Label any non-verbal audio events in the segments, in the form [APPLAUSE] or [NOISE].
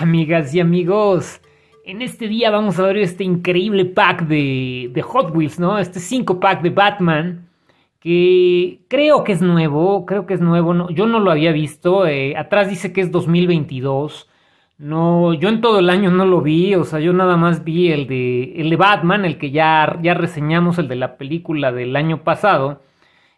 Amigas y amigos, en este día vamos a ver este increíble pack de, Hot Wheels, ¿no? Este 5 pack de Batman, que creo que es nuevo, creo que es nuevo, yo no lo había visto, eh, atrás dice que es 2022, no, yo en todo el año no lo vi, o sea, yo nada más vi el de, el Batman, el que ya, ya reseñamos, el de la película del año pasado.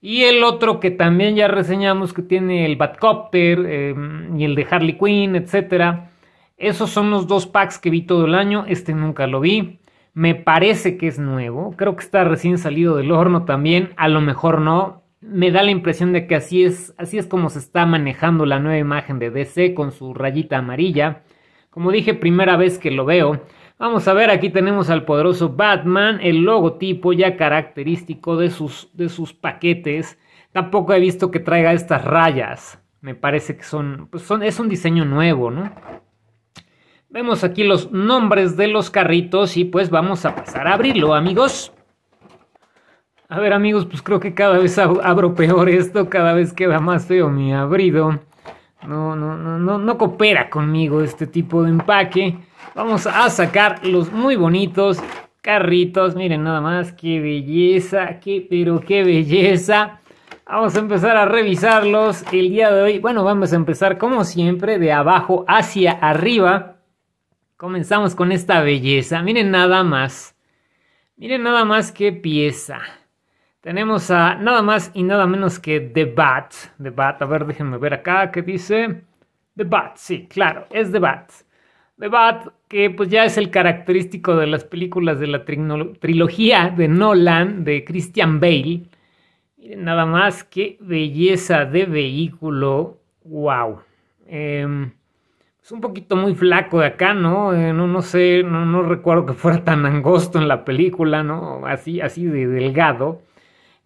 Y el otro que también ya reseñamos que tiene el Batcopter em, y el de Harley Quinn, etcétera. Esos son los dos packs que vi todo el año. Este nunca lo vi. Me parece que es nuevo. Creo que está recién salido del horno también. A lo mejor no. Me da la impresión de que así es, así es como se está manejando la nueva imagen de DC con su rayita amarilla. Como dije, primera vez que lo veo. Vamos a ver, aquí tenemos al poderoso Batman, el logotipo ya característico de sus, de sus paquetes. Tampoco he visto que traiga estas rayas. Me parece que son, pues son, es un diseño nuevo, ¿no? Vemos aquí los nombres de los carritos y pues vamos a pasar a abrirlo, amigos. A ver, amigos, pues creo que cada vez abro peor esto, cada vez queda más feo mi abrido. No, no, no, no, no coopera conmigo este tipo de empaque. Vamos a sacar los muy bonitos carritos. Miren nada más, qué belleza, qué, pero qué belleza. Vamos a empezar a revisarlos el día de hoy. Bueno, vamos a empezar como siempre de abajo hacia arriba. Comenzamos con esta belleza. Miren nada más. Miren nada más qué pieza. Tenemos a nada más y nada menos que The Bat. The Bat, a ver, déjenme ver acá qué dice. The Bat, sí, claro, es The Bat. The Bat, que pues ya es el característico de las películas de la trilogía de Nolan, de Christian Bale. Miren nada más qué belleza de vehículo. ¡Wow! es un poquito muy flaco de acá, ¿no? Eh, no, sé, no, recuerdo que fuera tan angosto en la película, ¿no? Así, así de delgado.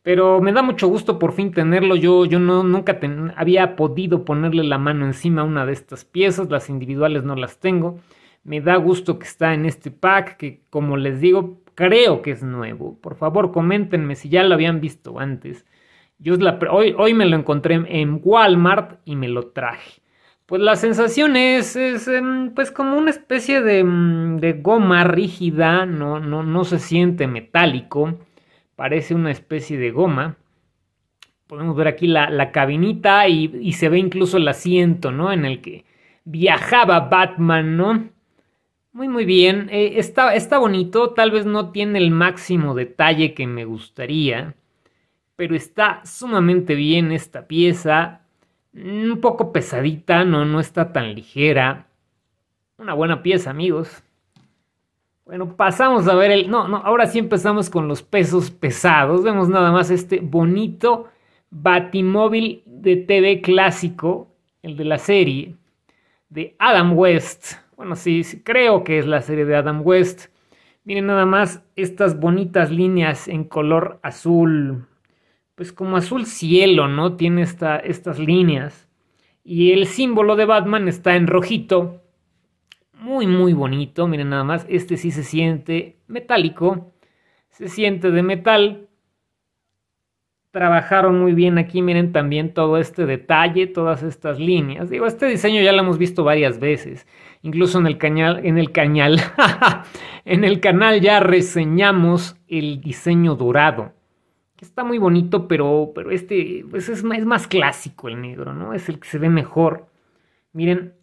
Pero me da mucho gusto por fin tenerlo. Yo, yo no, nunca había podido ponerle la mano encima a una de estas piezas. Las individuales no las tengo. Me da gusto que está en este pack, que como les digo, creo que es nuevo. Por favor, coméntenme si ya lo habían visto antes. Yo hoy, hoy me lo encontré en Walmart y me lo traje. Pues la sensación es, em, pues como una especie mm, de, goma rígida, no, no, no, se siente metálico, parece una especie de goma. Podemos ver aquí la, cabinita y, se ve incluso el asiento, ¿no? En el que viajaba Batman, ¿no? Muy, muy bien. Eh, está, está bonito, tal vez no tiene el máximo detalle que me gustaría, pero está sumamente bien esta pieza un poco pesadita, no, no está tan ligera. Una buena pieza, amigos. Bueno, pasamos a ver el... No, no, ahora sí empezamos con los pesos pesados. Vemos nada más este bonito batimóvil de TV clásico, el de la serie de Adam West. Bueno, sí, sí creo que es la serie de Adam West. Miren nada más estas bonitas líneas en color azul pues como azul cielo, ¿no? Tiene esta, estas líneas. Y el símbolo de Batman está en rojito. Muy, muy bonito. Miren nada más. Este sí se siente metálico. Se siente de metal. Trabajaron muy bien aquí. Miren también todo este detalle, todas estas líneas. Digo, este diseño ya lo hemos visto varias veces. Incluso en el cañal, en el cañal, [LAUGHS] en el canal ya reseñamos el diseño dorado está muy bonito, pero, pero este pues es, es, más clásico el negro, ¿no? Es el que se ve mejor. Miren,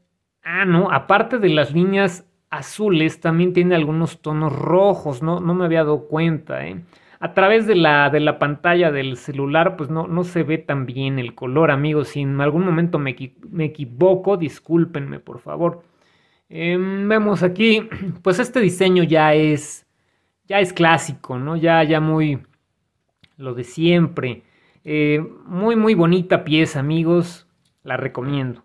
ah, no, aparte de las líneas azules, también tiene algunos tonos rojos, ¿no? No me había dado cuenta, ¿eh? A través de la, de la pantalla del celular, pues no, no se ve tan bien el color, amigos. Si en algún momento me, me equivoco, discúlpenme, por favor. Em, vemos aquí, [CLEARS THROAT] pues este diseño ya es, ya es clásico, ¿no? Ya, ya muy, lo de siempre. Eh, muy, muy bonita pieza, amigos. La recomiendo.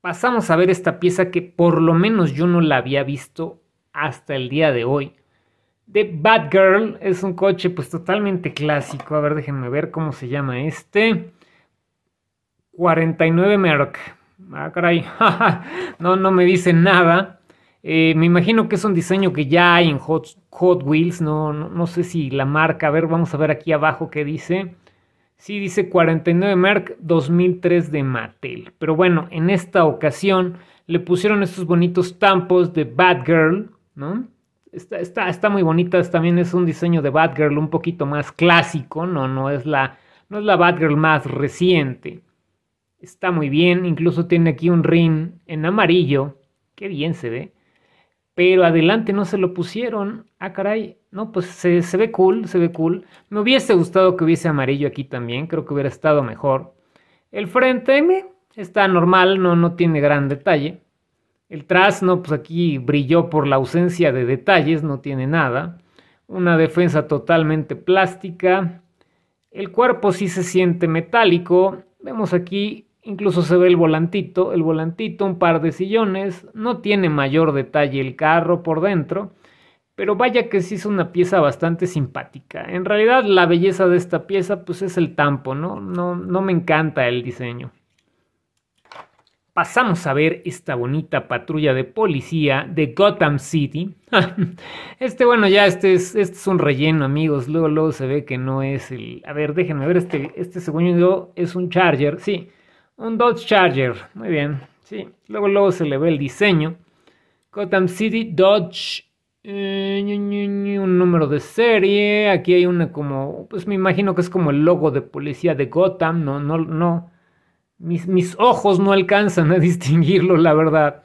Pasamos a ver esta pieza que por lo menos yo no la había visto hasta el día de hoy. The Bad Girl es un coche pues totalmente clásico. A ver, déjenme ver cómo se llama este. 49 Merc. Ah, caray. [LAUGHS] no, no me dice nada. Eh, me imagino que es un diseño que ya hay en Hot, Wheels, no, no, sé si la marca, a ver, vamos a ver aquí abajo qué dice. Sí, dice 49 Merc 2003 de Mattel. Pero bueno, en esta ocasión le pusieron estos bonitos tampos de Batgirl, ¿no? Está, está, está muy bonita, también es un diseño de Batgirl un poquito más clásico, ¿no? No es la, no es la Batgirl más reciente. Está muy bien, incluso tiene aquí un ring en amarillo, qué bien se ve pero adelante no se lo pusieron. Ah, caray, no, pues se, se, ve cool, se ve cool. Me hubiese gustado que hubiese amarillo aquí también, creo que hubiera estado mejor. El frente M está normal, no, no tiene gran detalle. El tras, no, pues aquí brilló por la ausencia de detalles, no tiene nada. Una defensa totalmente plástica. El cuerpo sí se siente metálico. Vemos aquí Incluso se ve el volantito, el volantito, un par de sillones, no tiene mayor detalle el carro por dentro, pero vaya que sí es una pieza bastante simpática. En realidad la belleza de esta pieza pues es el tampo, ¿no? No, no me encanta el diseño. Pasamos a ver esta bonita patrulla de policía de Gotham City. [LAUGHS] este, bueno, ya este es, este es un relleno, amigos. Luego, luego se ve que no es el... A ver, déjenme ver, este, este según es un Charger, sí. Un Dodge Charger. Muy bien. Sí. Luego, luego se le ve el diseño. Gotham City Dodge. Eh, un número de serie. Aquí hay una como. Pues me imagino que es como el logo de policía de Gotham. No, no, no. Mis, mis ojos no alcanzan a [LAUGHS] distinguirlo, la verdad.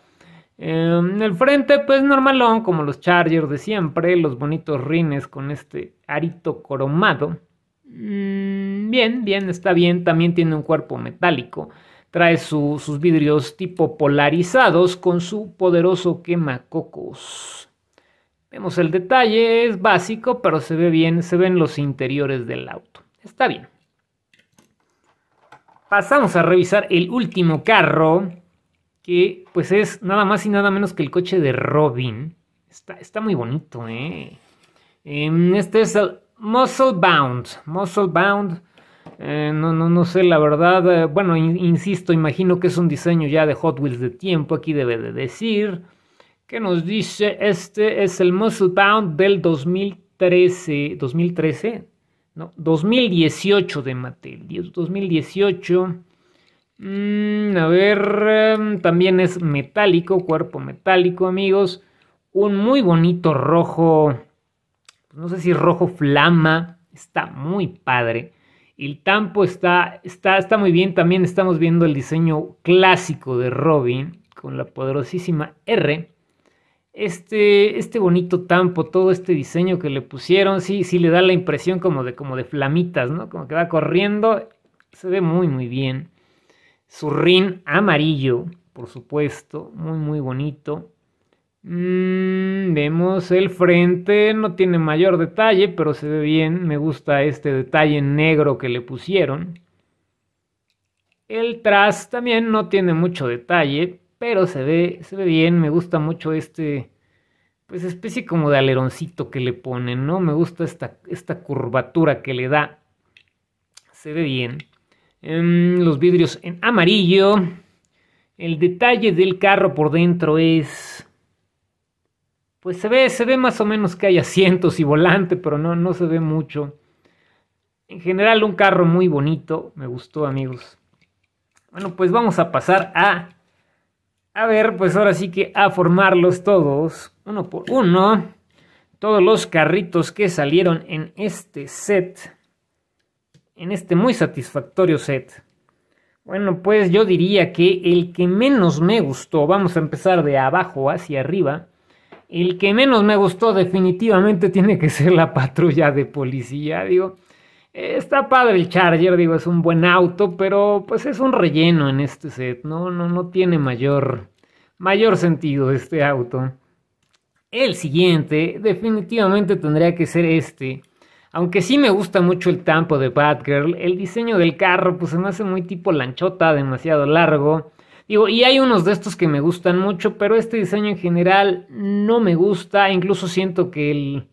en em, el frente, pues normalón, como los Chargers de siempre. Los bonitos rines con este arito cromado. Mm, Bien, bien, está bien. También tiene un cuerpo metálico. Trae sus vidrios tipo polarizados con su poderoso quemacocos. Vemos el detalle, es básico, pero se ve bien, se ven los interiores del auto. Está bien. Pasamos a revisar el último carro, que pues es nada más y nada menos que el coche de Robin. Está, está muy bonito, ¿eh? Em, este es el Muscle Bound. Muscle Bound eh, no, no, no sé, la verdad, eh, bueno, insisto, imagino que es un diseño ya de Hot Wheels de tiempo, aquí debe de decir, que nos dice, este es el Muscle town del 2013, 2013, no, 2018 de Mattel, 2018, mm, a ver, em, también es metálico, cuerpo metálico, amigos, un muy bonito rojo, no sé si rojo flama, está muy padre. El tampo está, está, está muy bien. También estamos viendo el diseño clásico de Robin con la poderosísima R. Este, este bonito tampo, todo este diseño que le pusieron, sí, sí le da la impresión como de, como de flamitas, ¿no? Como que va corriendo. Se ve muy, muy bien. Su rin amarillo, por supuesto, muy, muy bonito. Mm, vemos el frente, no tiene mayor detalle, pero se ve bien. Me gusta este detalle negro que le pusieron. El tras también no tiene mucho detalle, pero se ve, se ve bien. Me gusta mucho este, pues especie como de aleroncito que le ponen, ¿no? Me gusta esta, esta curvatura que le da. Se ve bien. Em, los vidrios en amarillo. El detalle del carro por dentro es pues se ve, se ve más o menos que hay asientos y volante, pero no, no se ve mucho. En general, un carro muy bonito, me gustó, amigos. Bueno, pues vamos a pasar a. A ver, pues ahora sí que a formarlos todos, uno por uno. Todos los carritos que salieron en este set. En este muy satisfactorio set. Bueno, pues yo diría que el que menos me gustó, vamos a empezar de abajo hacia arriba el que menos me gustó definitivamente tiene que ser la patrulla de policía, digo. Está padre el Charger, digo, es un buen auto, pero pues es un relleno en este set, no, no, no tiene mayor, mayor sentido este auto. El siguiente definitivamente tendría que ser este. Aunque sí me gusta mucho el tampo de Batgirl, el diseño del carro pues se me hace muy tipo lanchota, demasiado largo y hay unos de estos que me gustan mucho, pero este diseño en general no me gusta. Incluso siento que, el,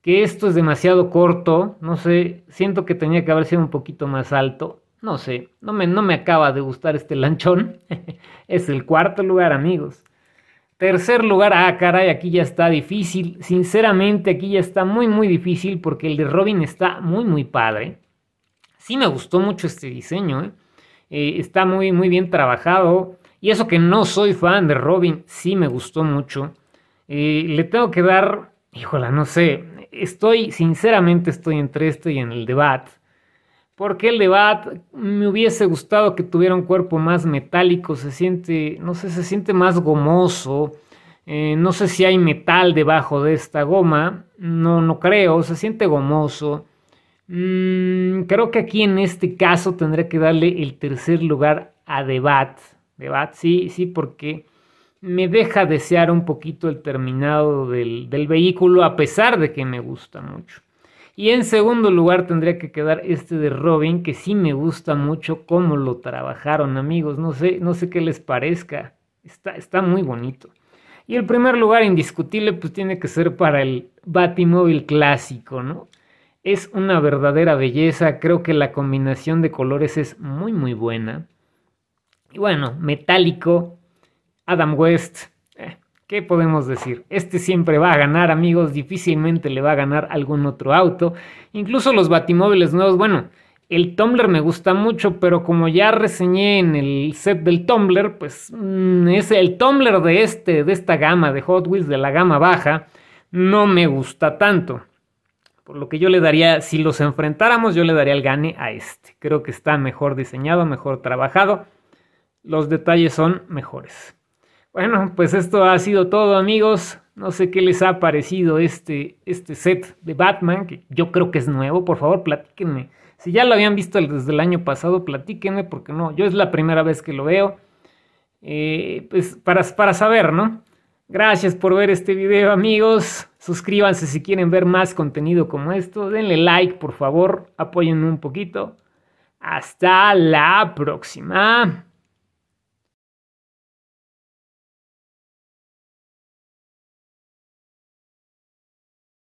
que esto es demasiado corto. No sé, siento que tenía que haber sido un poquito más alto. No sé, no me, no me acaba de gustar este lanchón. [LAUGHS] es el cuarto lugar, amigos. Tercer lugar, ah, caray, aquí ya está difícil. Sinceramente, aquí ya está muy, muy difícil porque el de Robin está muy, muy padre. Sí me gustó mucho este diseño, ¿eh? Eh, está muy, muy bien trabajado. Y eso que no soy fan de Robin, sí me gustó mucho. Eh, le tengo que dar, híjola, no sé, estoy, sinceramente estoy entre esto y en el debate. Porque el debate me hubiese gustado que tuviera un cuerpo más metálico, se siente, no sé, se siente más gomoso. Eh, no sé si hay metal debajo de esta goma, no, no creo, se siente gomoso. Mm, creo que aquí en este caso tendré que darle el tercer lugar a Debat. Debat, sí, sí, porque me deja desear un poquito el terminado del, del vehículo, a pesar de que me gusta mucho. Y en segundo lugar tendría que quedar este de Robin, que sí me gusta mucho cómo lo trabajaron, amigos. No sé, no sé qué les parezca. Está, está muy bonito. Y el primer lugar indiscutible, pues tiene que ser para el Batimóvil clásico, ¿no? Es una verdadera belleza, creo que la combinación de colores es muy muy buena. Y bueno, metálico, Adam West, eh, ¿qué podemos decir? Este siempre va a ganar, amigos, difícilmente le va a ganar algún otro auto. Incluso los batimóviles nuevos, bueno, el Tumblr me gusta mucho, pero como ya reseñé en el set del Tumblr, pues mm, el Tumblr de este, de esta gama de Hot Wheels, de la gama baja, no me gusta tanto. Por lo que yo le daría, si los enfrentáramos, yo le daría el gane a este. Creo que está mejor diseñado, mejor trabajado. Los detalles son mejores. Bueno, pues esto ha sido todo amigos. No sé qué les ha parecido este, este set de Batman, que yo creo que es nuevo. Por favor, platíquenme. Si ya lo habían visto desde el año pasado, platíquenme, porque no, yo es la primera vez que lo veo. Eh, pues para, para saber, ¿no? Gracias por ver este video amigos. Suscríbanse si quieren ver más contenido como esto. Denle like por favor. Apóyenme un poquito. Hasta la próxima.